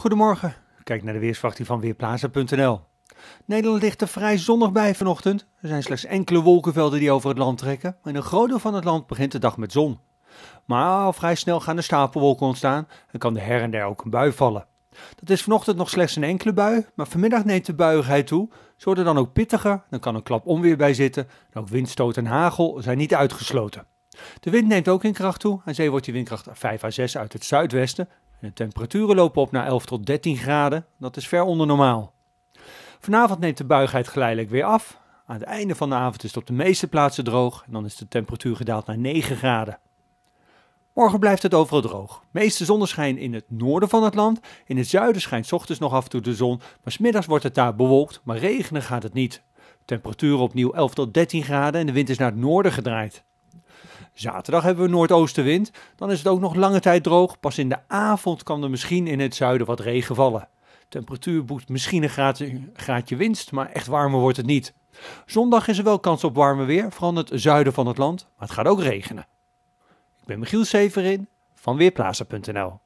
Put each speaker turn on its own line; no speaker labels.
Goedemorgen, kijk naar de weersverwachting van Weerplaza.nl. Nederland ligt er vrij zonnig bij vanochtend. Er zijn slechts enkele wolkenvelden die over het land trekken. maar een groot deel van het land begint de dag met zon. Maar al vrij snel gaan de stapelwolken ontstaan en kan de her en der ook een bui vallen. Dat is vanochtend nog slechts een enkele bui, maar vanmiddag neemt de buiigheid toe. Ze worden dan ook pittiger, dan kan een klap onweer bij zitten. En ook windstoot en hagel zijn niet uitgesloten. De wind neemt ook in kracht toe. Aan zee wordt die windkracht 5 à 6 uit het zuidwesten de temperaturen lopen op naar 11 tot 13 graden, dat is ver onder normaal. Vanavond neemt de buigheid geleidelijk weer af. Aan het einde van de avond is het op de meeste plaatsen droog en dan is de temperatuur gedaald naar 9 graden. Morgen blijft het overal droog. Meeste zonneschijn in het noorden van het land. In het zuiden schijnt ochtends nog af en toe de zon, maar smiddags wordt het daar bewolkt, maar regenen gaat het niet. Temperaturen opnieuw 11 tot 13 graden en de wind is naar het noorden gedraaid. Zaterdag hebben we noordoostenwind, dan is het ook nog lange tijd droog. Pas in de avond kan er misschien in het zuiden wat regen vallen. Temperatuur boekt misschien een graadje, winst, maar echt warmer wordt het niet. Zondag is er wel kans op warme weer, vooral het zuiden van het land, maar het gaat ook regenen. Ik ben Michiel Severin van Weerplaza.nl